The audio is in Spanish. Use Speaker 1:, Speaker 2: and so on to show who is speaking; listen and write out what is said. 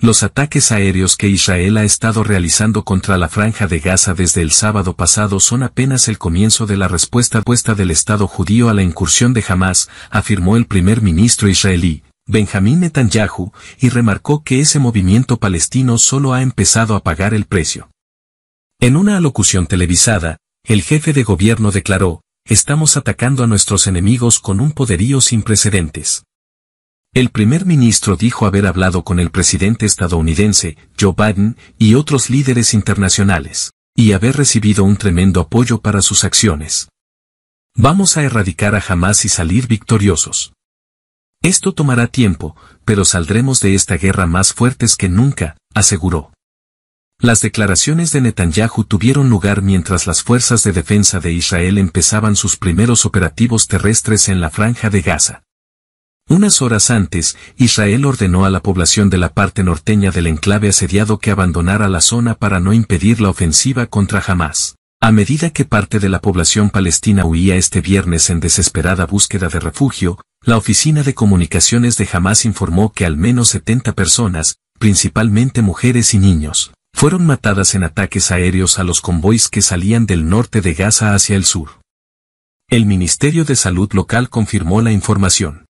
Speaker 1: Los ataques aéreos que Israel ha estado realizando contra la franja de Gaza desde el sábado pasado son apenas el comienzo de la respuesta puesta del Estado judío a la incursión de Hamas, afirmó el primer ministro israelí, Benjamín Netanyahu, y remarcó que ese movimiento palestino solo ha empezado a pagar el precio. En una alocución televisada, el jefe de gobierno declaró, estamos atacando a nuestros enemigos con un poderío sin precedentes. El primer ministro dijo haber hablado con el presidente estadounidense, Joe Biden, y otros líderes internacionales, y haber recibido un tremendo apoyo para sus acciones. Vamos a erradicar a Hamas y salir victoriosos. Esto tomará tiempo, pero saldremos de esta guerra más fuertes que nunca, aseguró. Las declaraciones de Netanyahu tuvieron lugar mientras las fuerzas de defensa de Israel empezaban sus primeros operativos terrestres en la franja de Gaza. Unas horas antes, Israel ordenó a la población de la parte norteña del enclave asediado que abandonara la zona para no impedir la ofensiva contra Hamas. A medida que parte de la población palestina huía este viernes en desesperada búsqueda de refugio, la Oficina de Comunicaciones de Hamas informó que al menos 70 personas, principalmente mujeres y niños, fueron matadas en ataques aéreos a los convoys que salían del norte de Gaza hacia el sur. El Ministerio de Salud local confirmó la información.